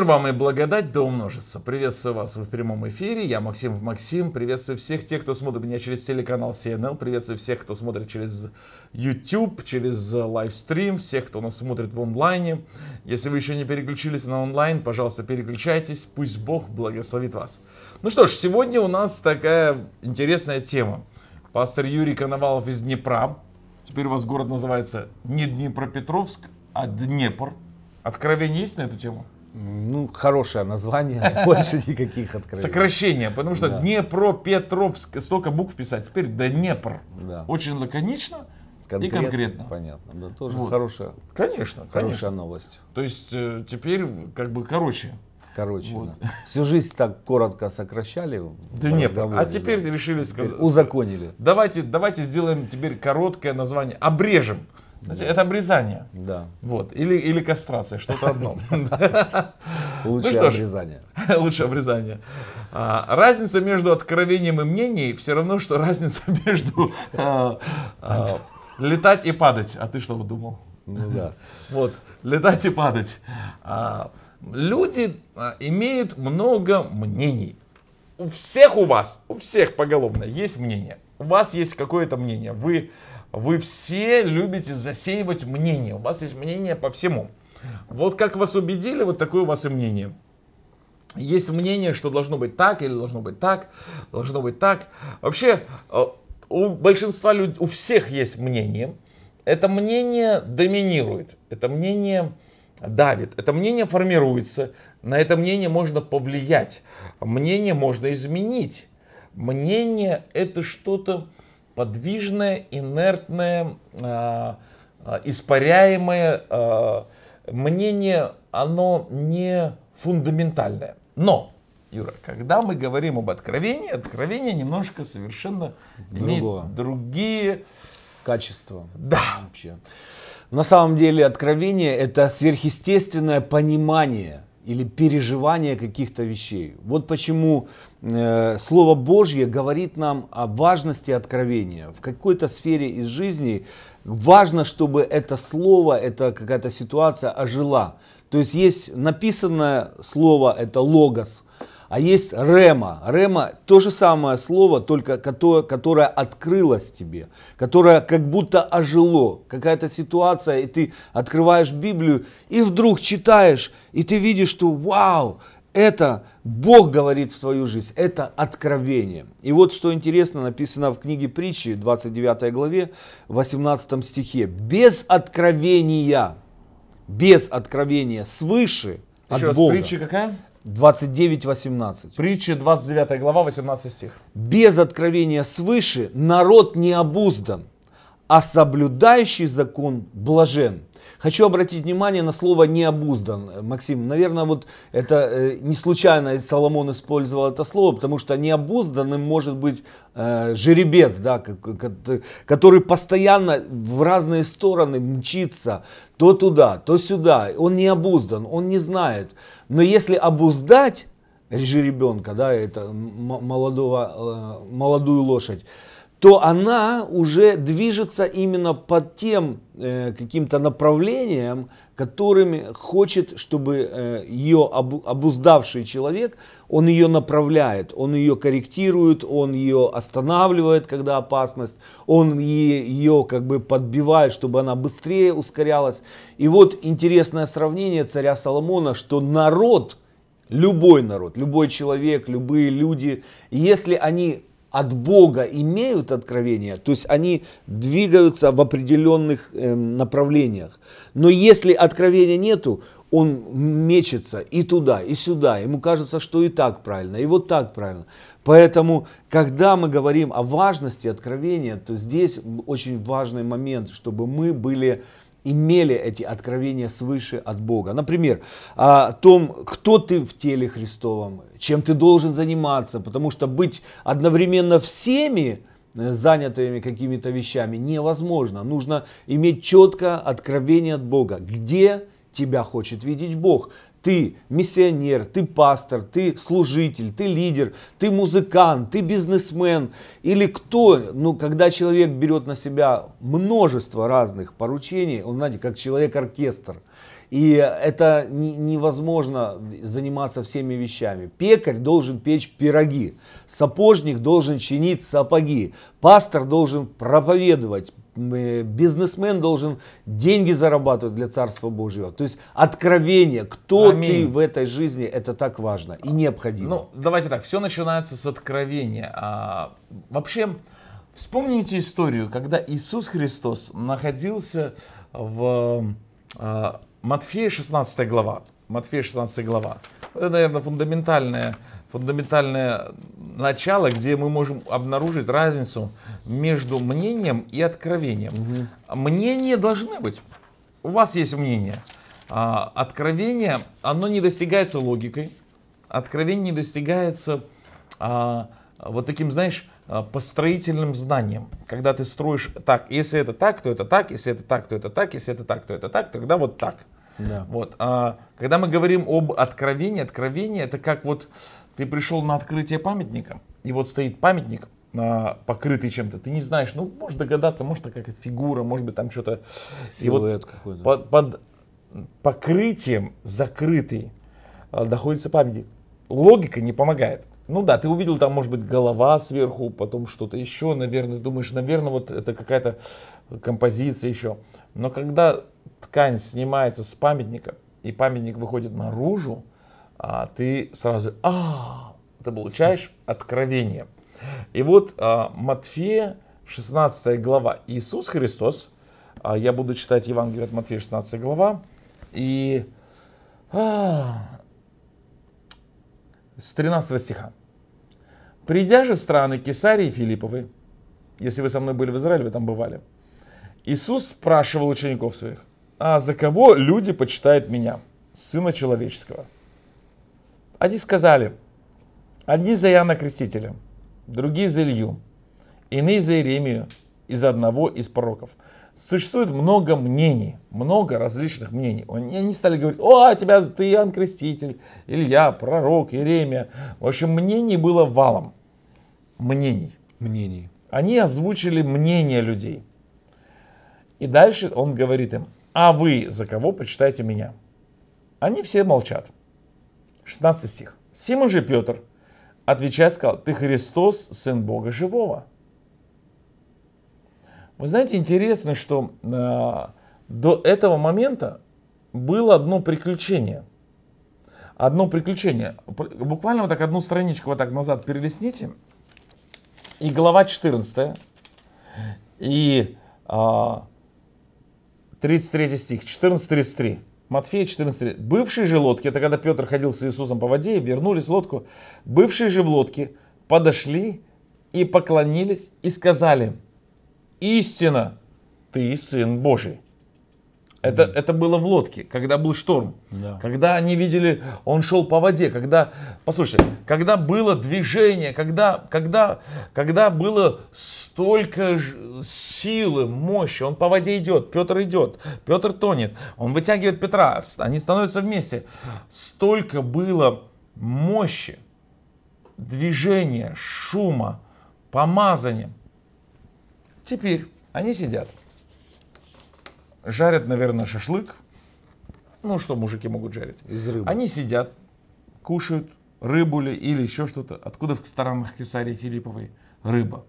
Мир вам и благодать да умножится. Приветствую вас в прямом эфире. Я Максим в Максим. Приветствую всех тех, кто смотрит меня через телеканал CNN. Приветствую всех, кто смотрит через YouTube, через лайвстрим. Всех, кто нас смотрит в онлайне. Если вы еще не переключились на онлайн, пожалуйста, переключайтесь. Пусть Бог благословит вас. Ну что ж, сегодня у нас такая интересная тема. Пастор Юрий Коновалов из Днепра. Теперь у вас город называется не Днепропетровск, а Днепр. Откровение есть на эту тему? Ну, хорошее название, больше никаких открытий. Сокращение, потому что да. Днепропетровск, столько букв писать, теперь Днепр. Да. Очень лаконично конкретно, и конкретно. Понятно, да, тоже вот. хорошая, конечно, хорошая конечно. новость. То есть э, теперь как бы короче. Короче, вот. да. всю жизнь так коротко сокращали. Да а теперь да. решили сказать. Узаконили. Давайте, давайте сделаем теперь короткое название, обрежем. Знаете, да. Это обрезание. Да. Вот. Или, или кастрация, что-то одно. Ну лучшее обрезание. Лучшее а, обрезание. Разница между откровением и мнением все равно, что разница между а, а, летать и падать. А ты что думал? Ну да. Вот. Летать и падать. Люди имеют много мнений. У всех у вас, у всех поголовно есть мнение. У вас есть какое-то мнение. Вы вы все любите засеивать мнение. У вас есть мнение по всему. Вот как вас убедили, вот такое у вас и мнение. Есть мнение, что должно быть так, или должно быть так, должно быть так. Вообще, э, у большинства людей, у всех есть мнение. Это мнение доминирует, это мнение давит, это мнение формируется, на это мнение можно повлиять, мнение можно изменить. Мнение это что-то, подвижное, инертное, а, а, испаряемое а, мнение, оно не фундаментальное. Но, Юра, когда мы говорим об откровении, откровение немножко совершенно другие качества. Да. Вообще. На самом деле откровение это сверхъестественное понимание или переживание каких-то вещей. Вот почему э, Слово Божье говорит нам о важности откровения. В какой-то сфере из жизни важно, чтобы это слово, это какая-то ситуация ожила. То есть есть написанное слово, это логос, а есть рема. Рема то же самое слово, только которое, которое открылось тебе, которое как будто ожило. Какая-то ситуация, и ты открываешь Библию, и вдруг читаешь, и ты видишь, что вау, это Бог говорит в твою жизнь, это откровение. И вот что интересно, написано в книге притчи, 29 главе, 18 стихе. Без откровения, без откровения свыше Еще от раз, Бога. притча какая? 29-18. Притча 29 глава, 18 стих. «Без откровения свыше народ не обуздан, а соблюдающий закон блажен». Хочу обратить внимание на слово «необуздан». Максим, наверное, вот это э, не случайно Соломон использовал это слово, потому что необузданным может быть э, жеребец, да, который постоянно в разные стороны мчится, то туда, то сюда. Он необуздан, он не знает. Но если обуздать жеребенка, да, это молодого, э, молодую лошадь, то она уже движется именно под тем э, каким-то направлением, которыми хочет, чтобы э, ее об, обуздавший человек, он ее направляет, он ее корректирует, он ее останавливает, когда опасность, он ее как бы подбивает, чтобы она быстрее ускорялась. И вот интересное сравнение царя Соломона, что народ, любой народ, любой человек, любые люди, если они от Бога имеют откровение, то есть они двигаются в определенных э, направлениях. Но если откровения нету, он мечется и туда, и сюда. Ему кажется, что и так правильно, и вот так правильно. Поэтому, когда мы говорим о важности откровения, то здесь очень важный момент, чтобы мы были имели эти откровения свыше от Бога. Например, о том, кто ты в теле Христовом, чем ты должен заниматься, потому что быть одновременно всеми э, занятыми какими-то вещами невозможно. Нужно иметь четкое откровение от Бога, где тебя хочет видеть Бог, ты миссионер, ты пастор, ты служитель, ты лидер, ты музыкант, ты бизнесмен или кто, ну, когда человек берет на себя множество разных поручений, он, знаете, как человек-оркестр, и это невозможно заниматься всеми вещами. Пекарь должен печь пироги, сапожник должен чинить сапоги, пастор должен проповедовать, бизнесмен должен деньги зарабатывать для Царства Божьего. То есть откровение, кто Аминь. ты в этой жизни, это так важно и необходимо. Ну, давайте так, все начинается с откровения. А, вообще, вспомните историю, когда Иисус Христос находился в а, Матфея 16 глава. Матфея 16 глава. Это, наверное, фундаментальная, фундаментальная начало, где мы можем обнаружить разницу между мнением и откровением. Угу. Мнения должны быть. У вас есть мнение. А, откровение, оно не достигается логикой. Откровение не достигается а, вот таким, знаешь, а, построительным знанием. Когда ты строишь так, если это так, то это так, если это так, то это так, если это так, то это так, тогда вот так. Да. Вот. А, когда мы говорим об откровении, откровение это как вот ты пришел на открытие памятника, и вот стоит памятник, а, покрытый чем-то, ты не знаешь, ну, может догадаться, может, это какая-то фигура, может быть, там что-то... Силуэт и вот под, под покрытием закрытый а, находится памятник. Логика не помогает. Ну да, ты увидел там, может быть, голова сверху, потом что-то еще, наверное, думаешь, наверное, вот это какая-то композиция еще. Но когда ткань снимается с памятника, и памятник выходит наружу, а, ты сразу, а, ты получаешь откровение. И вот а, Матфея, 16 глава, Иисус Христос, а, я буду читать Евангелие от Матфея, 16 глава, и а, с 13 стиха. «Придя же в страны Кесарии Филипповы, если вы со мной были в Израиле, вы там бывали, Иисус спрашивал учеников своих, а за кого люди почитают меня, сына человеческого?» Они сказали, одни за яна Крестителя, другие за Илью, иные за Иеремию, из одного из пророков. Существует много мнений, много различных мнений. Они стали говорить, о, тебя, ты Иоанн Креститель, Илья, пророк, Иеремия. В общем, мнений было валом. Мнений. Мнений. Они озвучили мнение людей. И дальше он говорит им, а вы за кого почитаете меня? Они все молчат. 16 стих. Симон же Петр, отвечая, сказал, ты Христос, Сын Бога Живого. Вы знаете, интересно, что э, до этого момента было одно приключение. Одно приключение. Буквально вот так одну страничку вот так назад перелесните. И глава 14. И э, а, 33 стих. 14.33. Матфея 14. Бывшие же лодки, это когда Петр ходил с Иисусом по воде, вернулись в лодку. Бывшие же в лодке подошли и поклонились и сказали, истина, ты сын Божий. Это, mm. это было в лодке, когда был шторм. Yeah. Когда они видели, он шел по воде, когда, послушай, когда было движение, когда, когда, когда было столько силы, мощи, он по воде идет, Петр идет, Петр тонет, он вытягивает Петра, они становятся вместе. Столько было мощи, движения, шума, помазания. Теперь они сидят жарят, наверное, шашлык. Ну, что мужики могут жарить? Из рыбы. Они сидят, кушают рыбу ли или еще что-то. Откуда в сторонах Кесарии Филипповой рыба?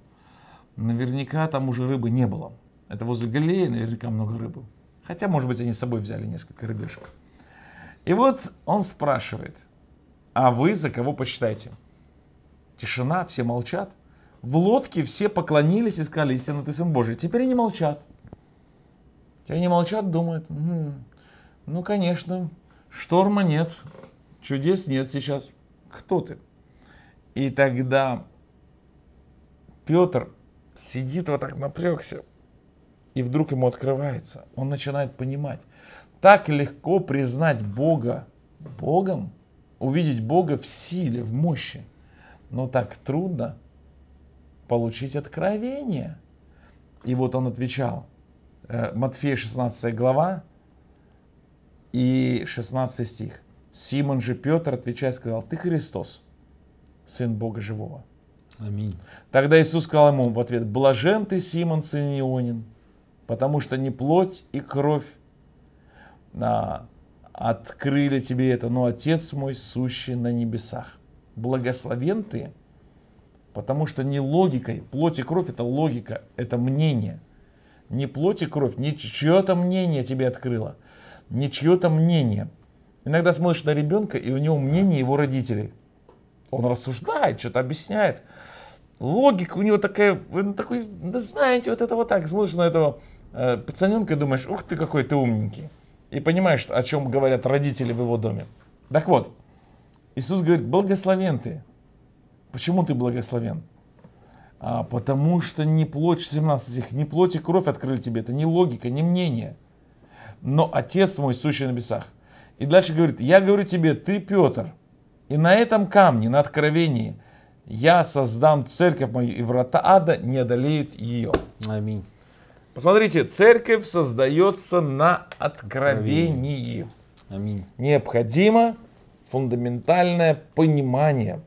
Наверняка там уже рыбы не было. Это возле Галилеи наверняка много рыбы. Хотя, может быть, они с собой взяли несколько рыбешек. И вот он спрашивает, а вы за кого почитаете? Тишина, все молчат. В лодке все поклонились и сказали, истинно ты Сын Божий. Теперь они молчат. И они молчат, думают, угу. ну, конечно, шторма нет, чудес нет сейчас. Кто ты? И тогда Петр сидит вот так напрягся, и вдруг ему открывается. Он начинает понимать. Так легко признать Бога Богом, увидеть Бога в силе, в мощи. Но так трудно получить откровение. И вот он отвечал – Э, Матфея 16 глава и 16 стих. Симон же Петр, отвечая, сказал, ты Христос, Сын Бога Живого. Аминь. Тогда Иисус сказал ему в ответ, блажен ты, Симон, сын Ионин, потому что не плоть и кровь а, открыли тебе это, но Отец мой, сущий на небесах. Благословен ты, потому что не логикой, плоть и кровь это логика, это мнение – не плоть и кровь, не чье-то мнение тебе открыло, не чье-то мнение. Иногда смотришь на ребенка, и у него мнение его родителей. Он рассуждает, что-то объясняет. Логика у него такая, ну, такой, да знаете, вот это вот так. Смотришь на этого э, пацаненка и думаешь, ух ты, какой ты умненький. И понимаешь, о чем говорят родители в его доме. Так вот, Иисус говорит, благословен ты. Почему ты благословен? А, потому что не плоть 17 их, не плоть и кровь открыли тебе, это не логика, не мнение. Но Отец мой, сущий на небесах. И дальше говорит, я говорю тебе, ты Петр, и на этом камне, на откровении, я создам церковь мою, и врата ада не одолеют ее. Аминь. Посмотрите, церковь создается на откровении. Аминь. Необходимо фундаментальное понимание,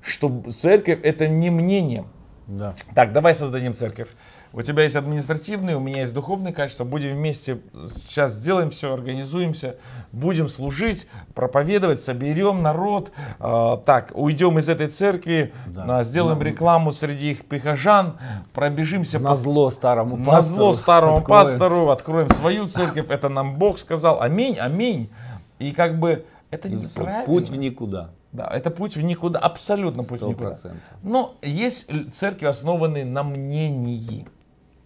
что церковь это не мнение – да. Так, давай создадим церковь. У тебя есть административные, у меня есть духовные качества. Будем вместе сейчас сделаем все, организуемся, будем служить, проповедовать, соберем народ. Э, так, уйдем из этой церкви, да. А, сделаем рекламу среди их прихожан, пробежимся. На по... зло старому пастору. На зло старому откроем. пастору, откроем свою церковь. Это нам Бог сказал. Аминь, аминь. И как бы это и неправильно. Путь в никуда. Да, это путь в никуда, абсолютно путь в никуда. Но есть церкви, основанные на мнении.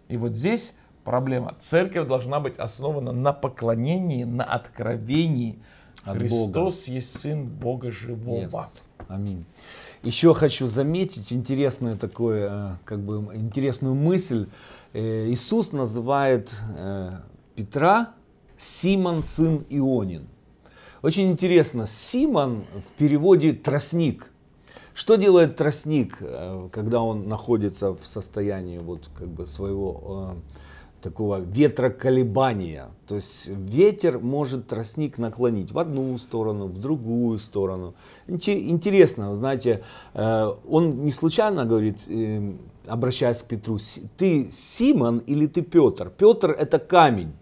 И вот здесь проблема. Церковь должна быть основана на поклонении, на откровении. От Христос Бога. есть Сын Бога Живого. Yes. Аминь. Еще хочу заметить интересную, такое, э, как бы, интересную мысль. Э, Иисус называет э, Петра Симон, сын Ионин. Очень интересно, Симон в переводе тростник. Что делает тростник, э, когда он находится в состоянии вот как бы своего э, такого ветроколебания? То есть ветер может тростник наклонить в одну сторону, в другую сторону. Интересно, знаете, э, он не случайно говорит, обращаясь к Петру, ты Симон или ты Петр? Петр это камень.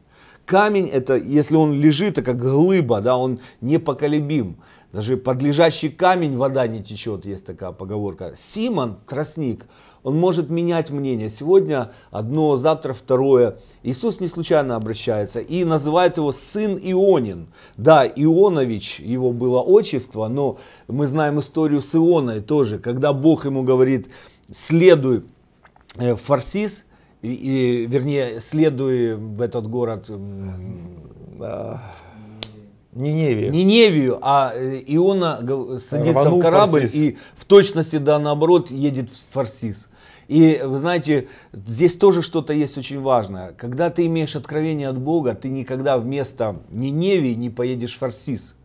Камень это, если он лежит, это как глыба, да, он непоколебим. Даже подлежащий камень вода не течет, есть такая поговорка. Симон, тростник, он может менять мнение. Сегодня одно, завтра второе. Иисус не случайно обращается и называет его сын Ионин. Да, Ионович, его было отчество, но мы знаем историю с Ионой тоже, когда Бог ему говорит, следуй э, Фарсис, и, и, вернее, следуя в этот город... Ниневию. Ниневию, а, а э, Иона садится Рванул в корабль фарсис. и в точности, да, наоборот, едет в Фарсис. И вы знаете, здесь тоже что-то есть очень важное. Когда ты имеешь откровение от Бога, ты никогда вместо Ниневии не поедешь в Фарсис.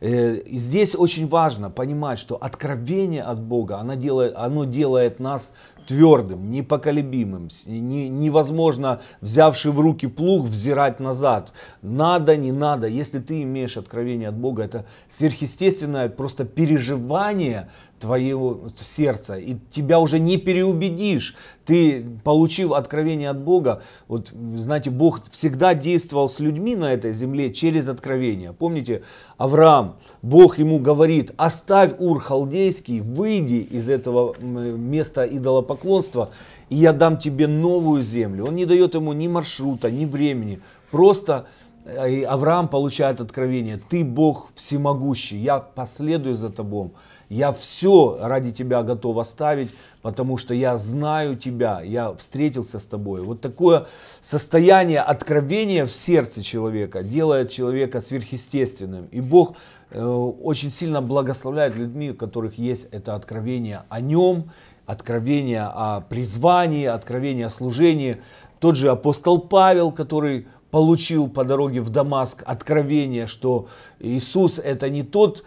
Э, и здесь очень важно понимать, что откровение от Бога, оно делает, оно делает нас твердым, непоколебимым, невозможно, взявший в руки плуг, взирать назад. Надо, не надо. Если ты имеешь откровение от Бога, это сверхъестественное просто переживание твоего сердца. И тебя уже не переубедишь. Ты, получив откровение от Бога, вот знаете, Бог всегда действовал с людьми на этой земле через откровение. Помните, Авраам, Бог ему говорит, оставь Ур Халдейский, выйди из этого места идолопоклонства, и я дам тебе новую землю. Он не дает ему ни маршрута, ни времени, просто э, Авраам получает откровение, ты Бог всемогущий, я последую за тобой. Я все ради тебя готов оставить, потому что я знаю тебя, я встретился с тобой. Вот такое состояние откровения в сердце человека делает человека сверхъестественным. И Бог э, очень сильно благословляет людьми, у которых есть это откровение о нем, откровение о призвании, откровение о служении. Тот же апостол Павел, который получил по дороге в Дамаск откровение, что Иисус это не тот,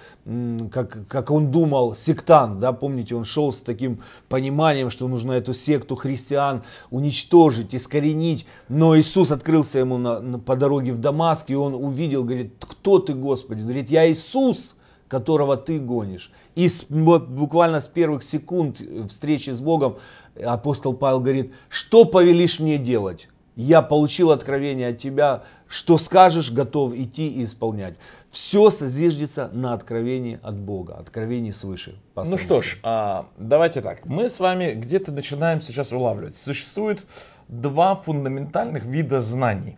как, как он думал, сектант, да, помните, он шел с таким пониманием, что нужно эту секту христиан уничтожить, искоренить, но Иисус открылся ему на, на, по дороге в Дамаск, и он увидел, говорит, кто ты, Господи? Он говорит, я Иисус, которого ты гонишь. И с, вот, буквально с первых секунд э, встречи с Богом апостол Павел говорит, что повелишь мне делать? я получил откровение от тебя, что скажешь, готов идти и исполнять. Все созиждется на откровении от Бога, откровении свыше. ну что ж, а, давайте так. Мы с вами где-то начинаем сейчас улавливать. Существует два фундаментальных вида знаний.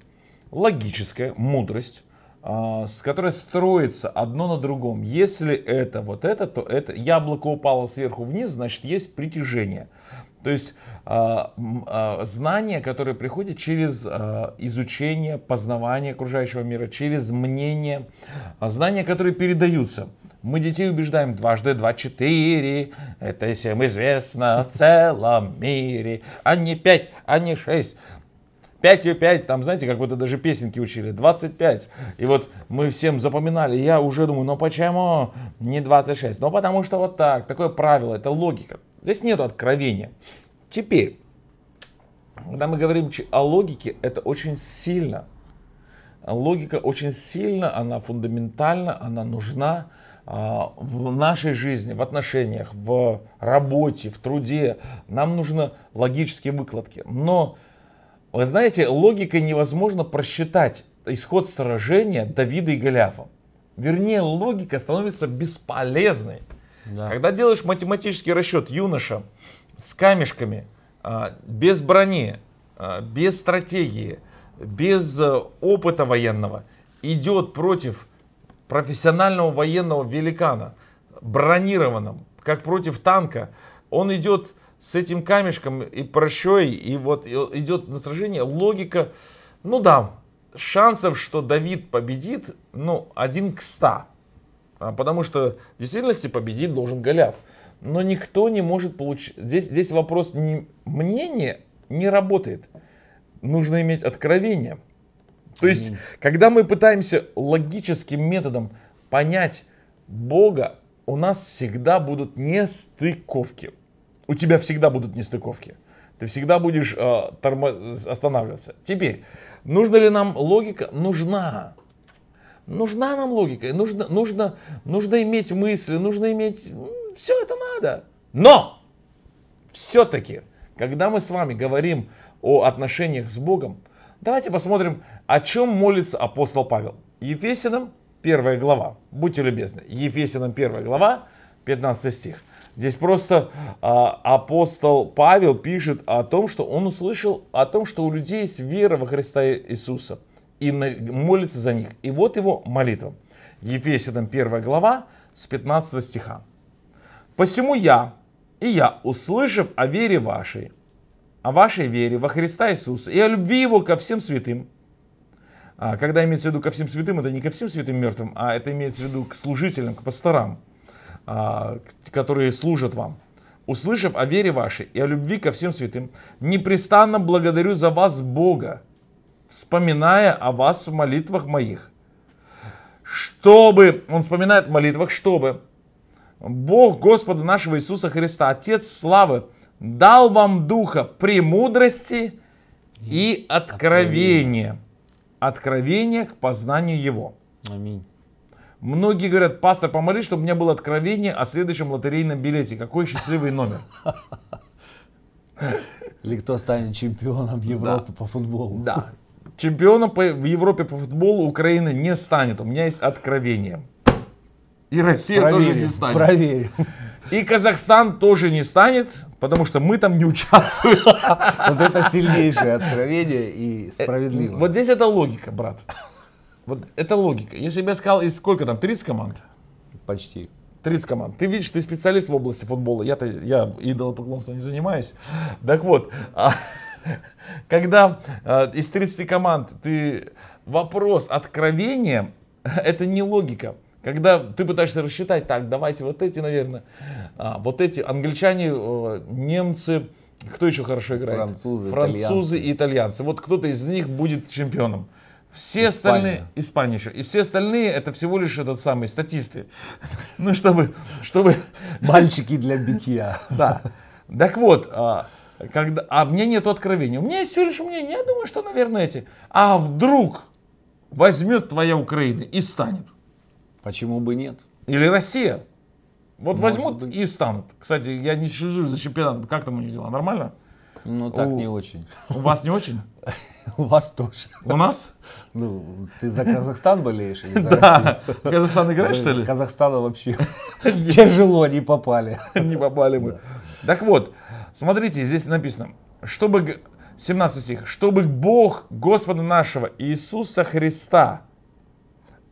Логическая мудрость а, с которой строится одно на другом. Если это вот это, то это яблоко упало сверху вниз, значит есть притяжение. То есть а, а, знания, которые приходят через а, изучение, познавание окружающего мира, через мнение, знания, которые передаются. Мы детей убеждаем дважды два четыре, это всем известно в целом мире, а не пять, а не шесть. 5 и 5, там, знаете, как будто даже песенки учили, 25. И вот мы всем запоминали, я уже думаю, ну почему не 26? Ну потому что вот так, такое правило, это логика. Здесь нет откровения. Теперь, когда мы говорим о логике, это очень сильно. Логика очень сильно, она фундаментальна, она нужна а, в нашей жизни, в отношениях, в работе, в труде. Нам нужны логические выкладки. Но, вы знаете, логикой невозможно просчитать исход сражения Давида и Голиафа. Вернее, логика становится бесполезной. Да. Когда делаешь математический расчет юноша с камешками, а, без брони, а, без стратегии, без э, опыта военного, идет против профессионального военного великана, бронированным, как против танка, он идет с этим камешком и прощой, и вот идет на сражение. Логика, ну да, шансов, что Давид победит, ну, один к ста. А, потому что в действительности победить должен Голяв, Но никто не может получить... Здесь, здесь вопрос не мнения не работает. Нужно иметь откровение. То есть, mm. когда мы пытаемся логическим методом понять Бога, у нас всегда будут нестыковки. У тебя всегда будут нестыковки. Ты всегда будешь э, тормо- останавливаться. Теперь, нужна ли нам логика? Нужна. Нужна нам логика, нужно, нужно, нужно иметь мысли, нужно иметь... Все это надо. Но! Все-таки, когда мы с вами говорим о отношениях с Богом, давайте посмотрим, о чем молится апостол Павел. Ефесиным, первая глава. Будьте любезны. Ефесиным, первая глава, 15 стих. Здесь просто а, апостол Павел пишет о том, что он услышал о том, что у людей есть вера во Христа Иисуса – и молится за них. И вот его молитва. Ефесянам 1 глава с 15 стиха. «Посему я, и я, услышав о вере вашей, о вашей вере во Христа Иисуса и о любви Его ко всем святым, а, когда имеется в виду ко всем святым, это не ко всем святым мертвым, а это имеется в виду к служителям, к пасторам, а, которые служат вам. Услышав о вере вашей и о любви ко всем святым, непрестанно благодарю за вас Бога, вспоминая о вас в молитвах моих. Чтобы, он вспоминает в молитвах, чтобы Бог Господа нашего Иисуса Христа, Отец славы, дал вам духа премудрости и откровения. Откровение к познанию Его. Аминь. Многие говорят, пастор, помолись, чтобы у меня было откровение о следующем лотерейном билете. Какой счастливый номер. Или кто станет чемпионом Европы да. по футболу. Да. Чемпионом по, в Европе по футболу Украина не станет. У меня есть откровение. И Россия проверим, тоже не станет. Проверим. И Казахстан тоже не станет, потому что мы там не участвуем. Вот это сильнейшее откровение и справедливо. Вот здесь это логика, брат. Вот это логика. Если бы я сказал, из сколько там, 30 команд? Почти. 30 команд. Ты видишь, ты специалист в области футбола. Я-то, я идолопоклонство не занимаюсь. Так вот, а Когда э, из 30 команд ты вопрос откровения, это не логика. Когда ты пытаешься рассчитать, так, давайте вот эти, наверное, а, вот эти англичане, э, немцы, кто еще хорошо играет? Французы, Французы итальянцы. и итальянцы. Вот кто-то из них будет чемпионом. Все Испания. остальные, Испания еще, и все остальные это всего лишь этот самый статисты. Ну, чтобы, чтобы... Мальчики для битья. Да. Так вот, а, когда, а мне нет откровения. У меня есть всего лишь мнение. Я думаю, что, наверное, эти. А вдруг возьмет твоя Украина и станет? Почему бы нет? Или Россия? Вот Может возьмут быть. и станут. Кстати, я не сижу за чемпионатом. Как там у них дела? Нормально? Ну, так у... не очень. У вас не очень? У вас тоже. У нас? Ну, ты за Казахстан болеешь или за Да. Казахстан играет, что ли? Казахстана вообще тяжело, не попали. Не попали мы. Так вот, Смотрите, здесь написано, чтобы, 17 стих, чтобы Бог Господа нашего Иисуса Христа,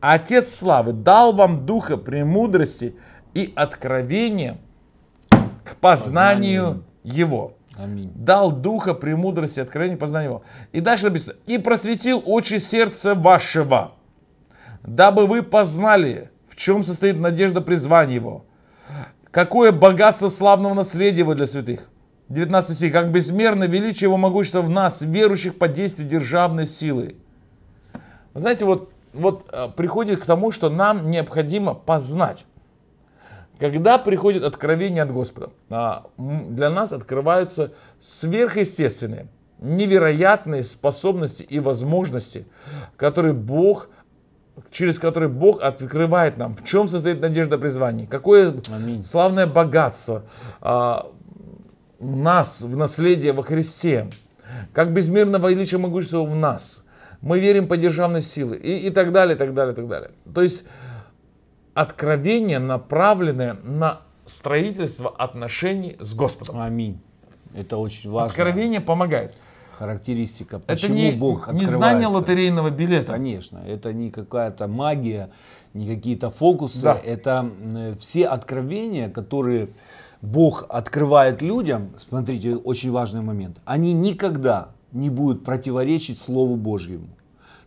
Отец Славы, дал вам духа премудрости и откровения к познанию, познанию. Его. Аминь. Дал духа премудрости, откровения, познанию Его. И дальше написано, и просветил очи сердца вашего, дабы вы познали, в чем состоит надежда призвания Его, какое богатство славного наследия вы для святых, 19 стих. «Как безмерно величие его могущества в нас, верующих под действию державной силы». Вы знаете, вот, вот э, приходит к тому, что нам необходимо познать. Когда приходит откровение от Господа, а, для нас открываются сверхъестественные, невероятные способности и возможности, которые Бог через который Бог открывает нам, в чем состоит надежда призвания, какое Аминь. славное богатство, а, нас в наследие во Христе, как безмерного величия могущества в нас. Мы верим по державной силы и, и так далее, так далее, так далее. То есть откровение, направленное на строительство отношений с Господом. Аминь. Это очень важно. Откровение помогает характеристика, почему это не, Бог открывается. не знание лотерейного билета. Конечно, это не какая-то магия, не какие-то фокусы, да. это э, все откровения, которые Бог открывает людям, смотрите, очень важный момент, они никогда не будут противоречить Слову Божьему.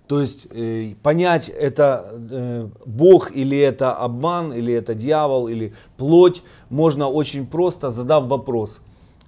То есть э, понять, это э, Бог или это обман, или это дьявол, или плоть, можно очень просто, задав вопрос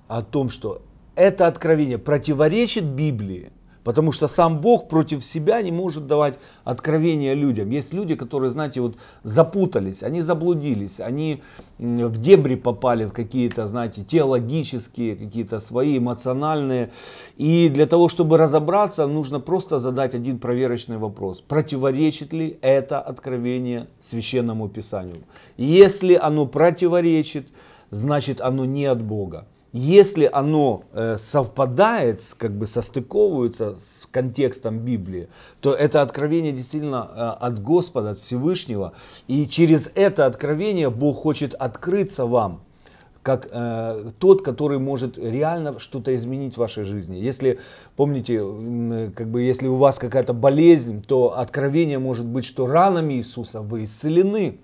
о том, что это откровение противоречит Библии. Потому что сам Бог против себя не может давать откровения людям. Есть люди, которые, знаете, вот запутались, они заблудились, они в дебри попали в какие-то, знаете, теологические, какие-то свои эмоциональные. И для того, чтобы разобраться, нужно просто задать один проверочный вопрос. Противоречит ли это откровение священному писанию? Если оно противоречит, значит оно не от Бога если оно э, совпадает, как бы состыковывается с контекстом Библии, то это откровение действительно э, от Господа, от Всевышнего. И через это откровение Бог хочет открыться вам, как э, тот, который может реально что-то изменить в вашей жизни. Если, помните, э, как бы, если у вас какая-то болезнь, то откровение может быть, что ранами Иисуса вы исцелены.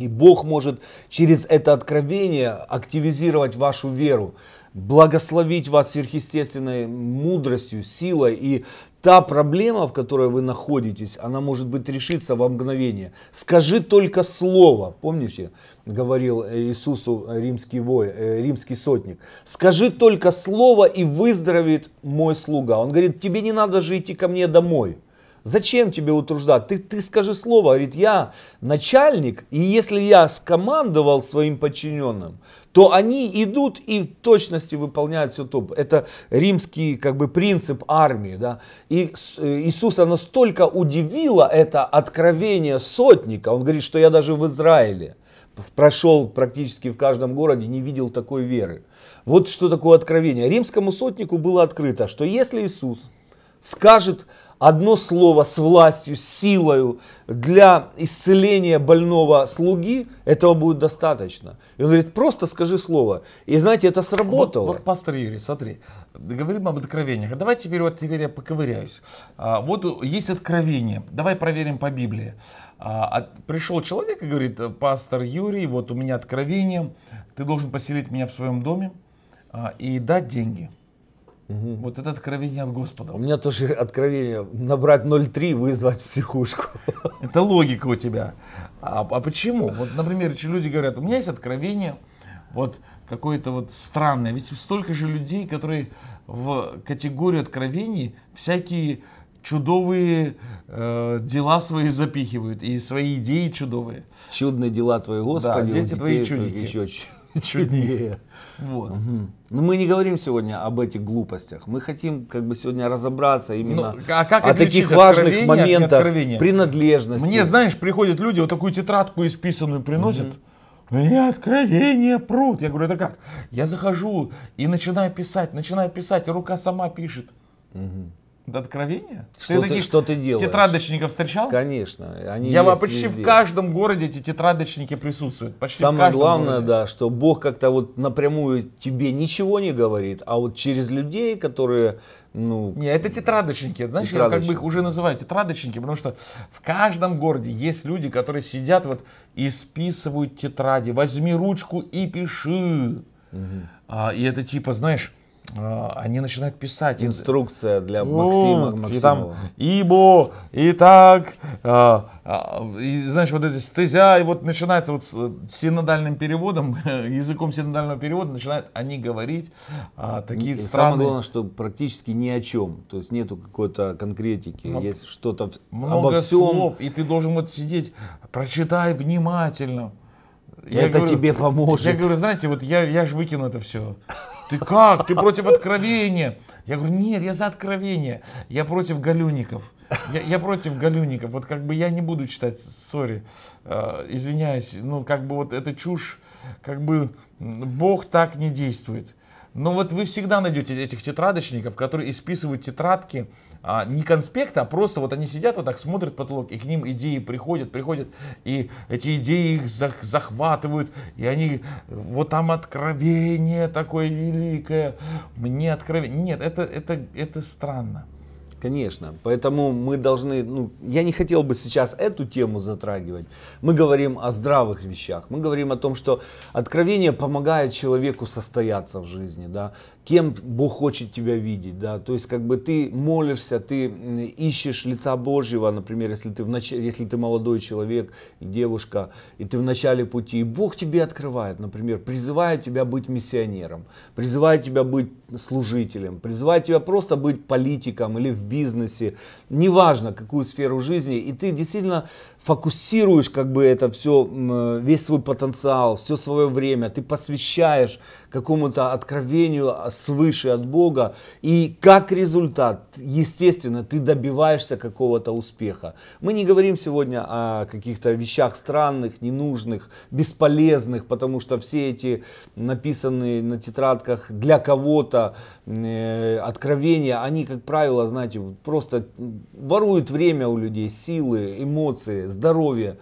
И Бог может через это откровение активизировать вашу веру, благословить вас сверхъестественной мудростью, силой. И та проблема, в которой вы находитесь, она может быть решится во мгновение. Скажи только слово. Помните, говорил э, Иисусу римский, вой, э, римский сотник. Скажи только слово и выздоровеет мой слуга. Он говорит, тебе не надо же идти ко мне домой. Зачем тебе утруждать? Ты, ты скажи слово. Говорит, я начальник, и если я скомандовал своим подчиненным, то они идут и в точности выполняют все то. Это римский как бы принцип армии. Да? И э, Иисуса настолько удивило это откровение сотника. Он говорит, что я даже в Израиле прошел практически в каждом городе, не видел такой веры. Вот что такое откровение. Римскому сотнику было открыто, что если Иисус скажет одно слово с властью, с силою для исцеления больного слуги, этого будет достаточно. И он говорит, просто скажи слово. И знаете, это сработало. Вот, вот пастор Юрий, смотри, говорим об откровениях. Давай теперь вот теперь я поковыряюсь. А, вот есть откровение. Давай проверим по Библии. А, от, пришел человек и говорит, пастор Юрий, вот у меня откровение, ты должен поселить меня в своем доме а, и дать деньги. Угу. Вот это откровение от Господа. У меня тоже откровение набрать 0,3, вызвать психушку. Это логика у тебя. А, а почему? Вот, например, люди говорят, у меня есть откровение, вот какое-то вот странное. Ведь столько же людей, которые в категорию откровений всякие чудовые э, дела свои запихивают и свои идеи чудовые. Чудные дела твои, Господи. Да, дети твои чудики. Еще чуднее. Вот. Угу. Ну, Но мы не говорим сегодня об этих глупостях. Мы хотим как бы сегодня разобраться ну, именно ну, а как о таких важных моментах принадлежности. Мне, знаешь, приходят люди, вот такую тетрадку исписанную приносят. Угу. У меня откровение пруд. Я говорю, это как? Я захожу и начинаю писать, начинаю писать, и рука сама пишет. Угу до откровения? Что ты, ты, таких что ты делаешь? тетрадочников встречал? Конечно. Они Я почти везде. в каждом городе эти тетрадочники присутствуют. Почти Самое главное, городе. да, что Бог как-то вот напрямую тебе ничего не говорит, а вот через людей, которые ну... Не, это тетрадочники. Знаешь, тетрадочники. я как бы их уже называю тетрадочники, потому что в каждом городе есть люди, которые сидят вот и списывают тетради. Возьми ручку и пиши. Угу. А, и это типа, знаешь, а, они начинают писать. Инструкция для Максима Максима, там, ибо, и так, э, э, и, знаешь, вот эти стезя, и вот начинается вот с э, синодальным переводом, языком синодального перевода начинают они говорить э, такие и странные... Самое главное, что практически ни о чем, то есть нету какой-то конкретики, Но есть что-то Много обо всем. слов, и ты должен вот сидеть, прочитай внимательно. Я это говорю, тебе поможет. Я говорю, знаете, вот я, я же выкину это все ты как? Ты против откровения. Я говорю, нет, я за откровение. Я против галюников. Я, я против галюников. Вот как бы я не буду читать, сори, э, извиняюсь. Ну, как бы вот это чушь как бы Бог так не действует. Но вот вы всегда найдете этих тетрадочников, которые исписывают тетрадки а, не конспекта, а просто вот они сидят вот так, смотрят потолок, и к ним идеи приходят, приходят, и эти идеи их захватывают, и они, вот там откровение такое великое, мне откровение. Нет, это, это, это странно. Конечно, поэтому мы должны, ну, я не хотел бы сейчас эту тему затрагивать. Мы говорим о здравых вещах, мы говорим о том, что откровение помогает человеку состояться в жизни, да кем Бог хочет тебя видеть, да, то есть как бы ты молишься, ты ищешь лица Божьего, например, если ты, в нач... если ты молодой человек, девушка, и ты в начале пути, и Бог тебе открывает, например, призывает тебя быть миссионером, призывает тебя быть служителем, призывает тебя просто быть политиком или в бизнесе, неважно, какую сферу жизни, и ты действительно фокусируешь как бы это все, весь свой потенциал, все свое время, ты посвящаешь какому-то откровению свыше от Бога. И как результат, естественно, ты добиваешься какого-то успеха. Мы не говорим сегодня о каких-то вещах странных, ненужных, бесполезных, потому что все эти написанные на тетрадках для кого-то э, откровения, они, как правило, знаете, просто воруют время у людей, силы, эмоции, здоровье.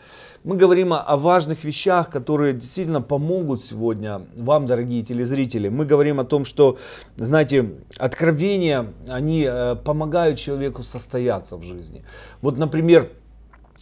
Мы говорим о важных вещах, которые действительно помогут сегодня вам, дорогие телезрители. Мы говорим о том, что, знаете, откровения, они э, помогают человеку состояться в жизни. Вот, например,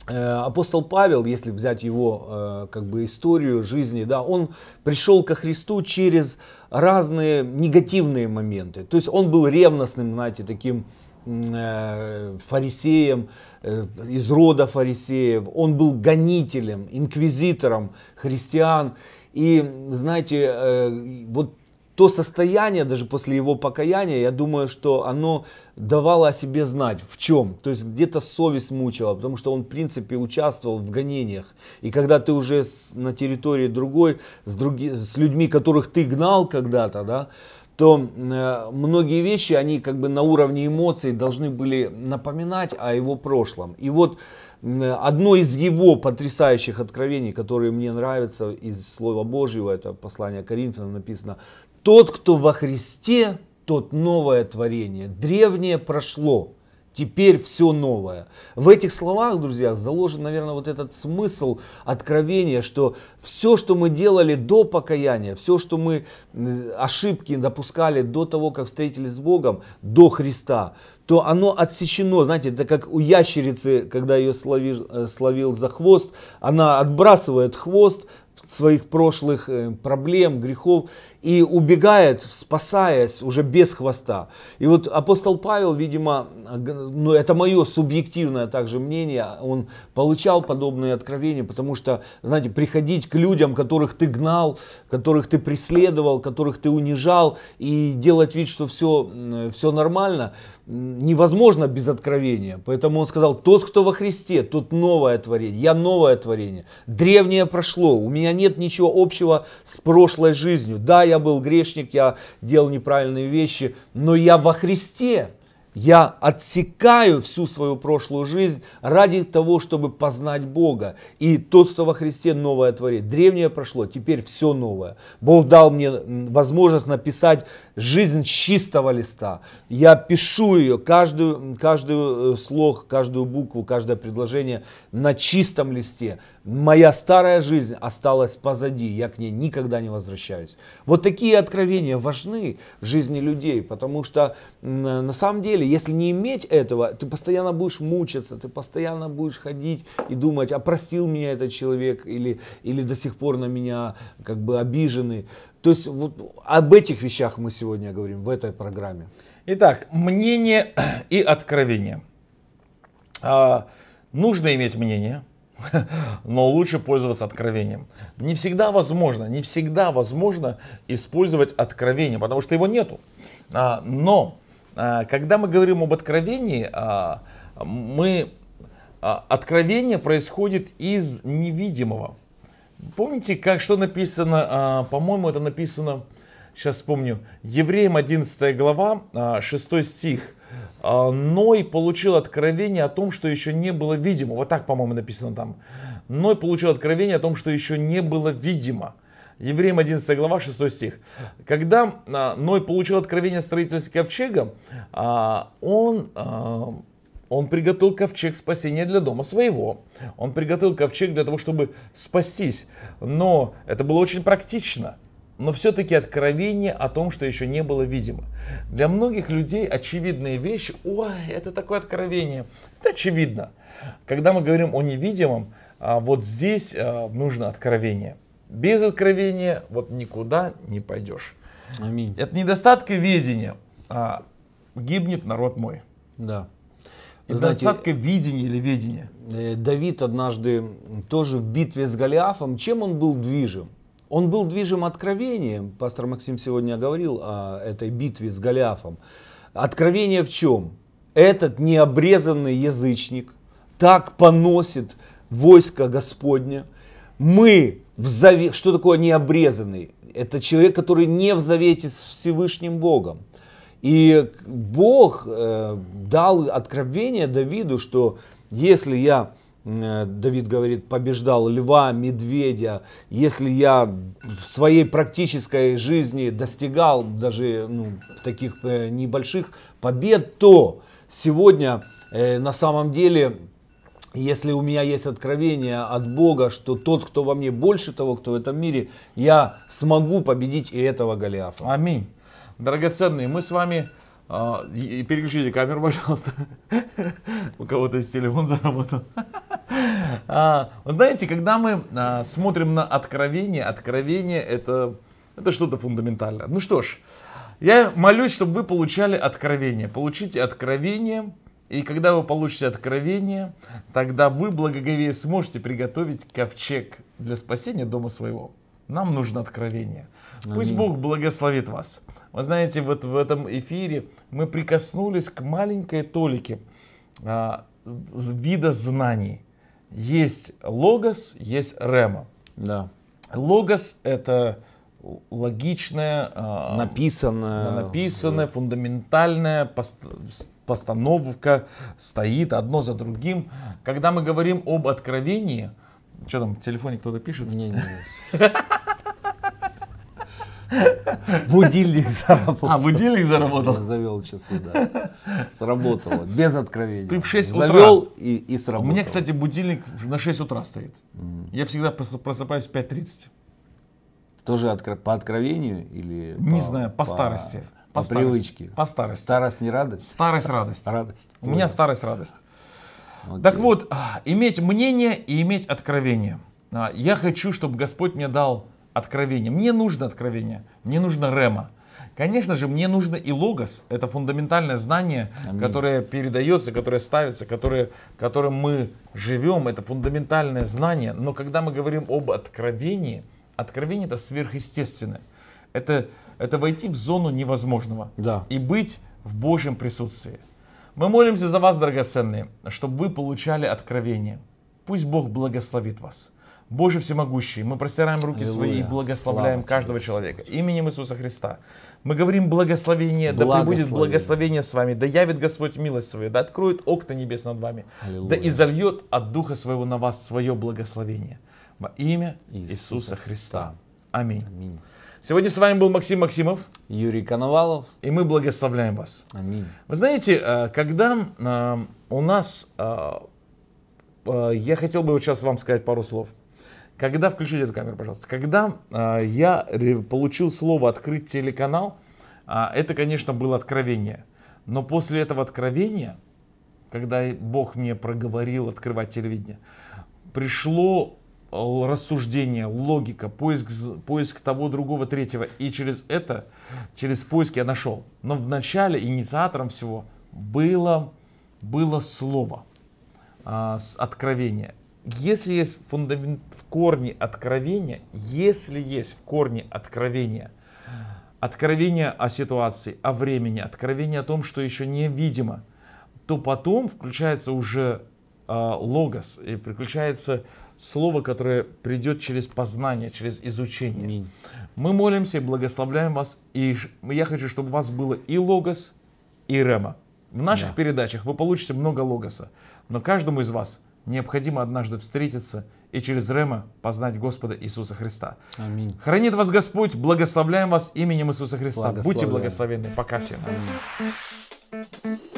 э, апостол Павел, если взять его э, как бы историю жизни, да, он пришел ко Христу через разные негативные моменты. То есть он был ревностным, знаете, таким Э, фарисеем, э, из рода фарисеев, он был гонителем, инквизитором христиан. И, знаете, э, вот то состояние, даже после его покаяния, я думаю, что оно давало о себе знать. В чем? То есть где-то совесть мучила, потому что он, в принципе, участвовал в гонениях. И когда ты уже на территории другой, с, други, с людьми, которых ты гнал когда-то, да, то э, многие вещи, они как бы на уровне эмоций должны были напоминать о его прошлом. И вот одно из его потрясающих откровений, которые мне нравятся из Слова Божьего, это послание Коринфянам написано, «Тот, кто во Христе, тот новое творение, древнее прошло, теперь все новое. В этих словах, друзья, заложен, наверное, вот этот смысл откровения, что все, что мы делали до покаяния, все, что мы э, ошибки допускали до того, как встретились с Богом, до Христа, то оно отсечено, знаете, это как у ящерицы, когда ее словил, э, словил за хвост, она отбрасывает хвост, своих прошлых э, проблем, грехов, и убегает, спасаясь уже без хвоста. И вот апостол Павел, видимо, ну это мое субъективное также мнение, он получал подобные откровения, потому что, знаете, приходить к людям, которых ты гнал, которых ты преследовал, которых ты унижал, и делать вид, что все, все нормально, невозможно без откровения. Поэтому он сказал, тот, кто во Христе, тот новое творение, я новое творение, древнее прошло, у меня нет ничего общего с прошлой жизнью. Да, я я был грешник, я делал неправильные вещи, но я во Христе. Я отсекаю всю свою прошлую жизнь ради того, чтобы познать Бога. И тот, кто во Христе новое творит. Древнее прошло, теперь все новое. Бог дал мне возможность написать жизнь чистого листа. Я пишу ее, каждую, каждую э, слог, каждую букву, каждое предложение на чистом листе. Моя старая жизнь осталась позади, я к ней никогда не возвращаюсь. Вот такие откровения важны в жизни людей, потому что на самом деле если не иметь этого, ты постоянно будешь мучиться, ты постоянно будешь ходить и думать, а простил меня этот человек или, или до сих пор на меня как бы обижены. То есть вот об этих вещах мы сегодня говорим в этой программе. Итак, мнение и откровение. А, нужно иметь мнение, но лучше пользоваться откровением. Не всегда возможно, не всегда возможно использовать откровение, потому что его нету. А, но Э, когда мы говорим об откровении, э, мы... Э, откровение происходит из невидимого. Помните, как что написано, по-моему, это написано, сейчас вспомню, Евреям 11 глава, 6 стих. Ной получил откровение о том, что еще не было видимо. Вот так, по-моему, написано там. Ной получил откровение о том, что еще не было видимо. Евреям 11 глава 6 стих. Когда а, Ной получил откровение о строительстве ковчега, а, он, а, он приготовил ковчег спасения для дома своего. Он приготовил ковчег для того, чтобы спастись. Но это было очень практично но все-таки откровение о том, что еще не было видимо. Для многих людей очевидные вещи, ой, это такое откровение, это очевидно. Когда мы говорим о невидимом, вот здесь нужно откровение – без откровения вот никуда не пойдешь. Аминь. Это недостатка видения а, гибнет народ мой. Да. И Знаете, недостатка видения или ведения. Э, Давид однажды тоже в битве с Голиафом, чем он был движим? Он был движим откровением. Пастор Максим сегодня говорил о этой битве с Голиафом. Откровение в чем? Этот необрезанный язычник так поносит войско Господня – мы в завете, что такое необрезанный? Это человек, который не в завете с Всевышним Богом. И Бог э, дал откровение Давиду, что если я, э, Давид говорит, побеждал льва, медведя, если я в своей практической жизни достигал даже ну, таких э, небольших побед, то сегодня э, на самом деле если у меня есть откровение от Бога, что тот, кто во мне больше того, кто в этом мире, я смогу победить и этого Голиафа. Аминь. Драгоценные, мы с вами... Э, переключите камеру, пожалуйста. У кого-то есть телефон заработал. А, вы знаете, когда мы а, смотрим на откровение, откровение это, это что-то фундаментальное. Ну что ж, я молюсь, чтобы вы получали откровение. Получите откровение и когда вы получите откровение, тогда вы благоговея сможете приготовить ковчег для спасения дома своего. Нам нужно откровение. Аминь. Пусть Бог благословит вас. Вы знаете, вот в этом эфире мы прикоснулись к маленькой толике а, вида знаний. Есть логос, есть рема. Да. Логос это логичное, а, написанное, написанное, фундаментальное, постановка стоит одно за другим. Когда мы говорим об откровении, что там, в телефоне кто-то пишет? Не, не, не. Будильник заработал. А, будильник заработал. завел часы, да. Сработало, без откровения. Ты в 6 утра. Завел и, и сработал. У меня, кстати, будильник на 6 утра стоит. Я всегда просыпаюсь в 5.30. Тоже откро... по откровению или... Не по, знаю, по, по старости. По, привычке. По старости. Старость не радость. Старость радость. Радость. У меня старость радость. Окей. Так вот, а, иметь мнение и иметь откровение. А, я хочу, чтобы Господь мне дал откровение. Мне нужно откровение, мне нужно рема. Конечно же, мне нужно и логос. Это фундаментальное знание, Аминь. которое передается, которое ставится, которое, которым мы живем. Это фундаментальное знание. Но когда мы говорим об откровении, откровение это сверхъестественное. Это это войти в зону невозможного да. и быть в Божьем присутствии. Мы молимся за вас, драгоценные, чтобы вы получали откровение. Пусть Бог благословит вас. Боже всемогущий, мы простираем руки Аллилуйя. свои и благословляем Слава каждого тебе, человека. Господь. Именем Иисуса Христа. Мы говорим благословение, да пребудет благословение с вами, да явит Господь милость свою, да откроет окна небес над вами, Аллилуйя. да и зальет от Духа своего на вас свое благословение. Во имя Иисуса, Иисуса Христа. Христа. Аминь. Аминь. Сегодня с вами был Максим Максимов. Юрий Коновалов. И мы благословляем вас. Аминь. Вы знаете, э, когда э, у нас... Э, я хотел бы вот сейчас вам сказать пару слов. Когда, включите эту камеру, пожалуйста, когда я получил слово открыть телеканал, это, конечно, было откровение. Но после этого откровения, когда Бог мне проговорил открывать телевидение, пришло рассуждение, логика, поиск, поиск того, другого, третьего. И через это, через поиск я нашел. Но вначале инициатором всего было, было слово, а, с откровение. Если есть фундамент в корне откровения, если есть в корне откровения, откровение о ситуации, о времени, откровение о том, что еще невидимо, то потом включается уже э, логос и приключается слово, которое придет через познание, через изучение. Аминь. Мы молимся и благословляем вас. И я хочу, чтобы у вас было и логос, и рема. В наших да. передачах вы получите много логоса, но каждому из вас необходимо однажды встретиться и через рема познать Господа Иисуса Христа. Аминь. Хранит вас Господь, благословляем вас именем Иисуса Христа. Будьте благословенны. Пока всем. Аминь.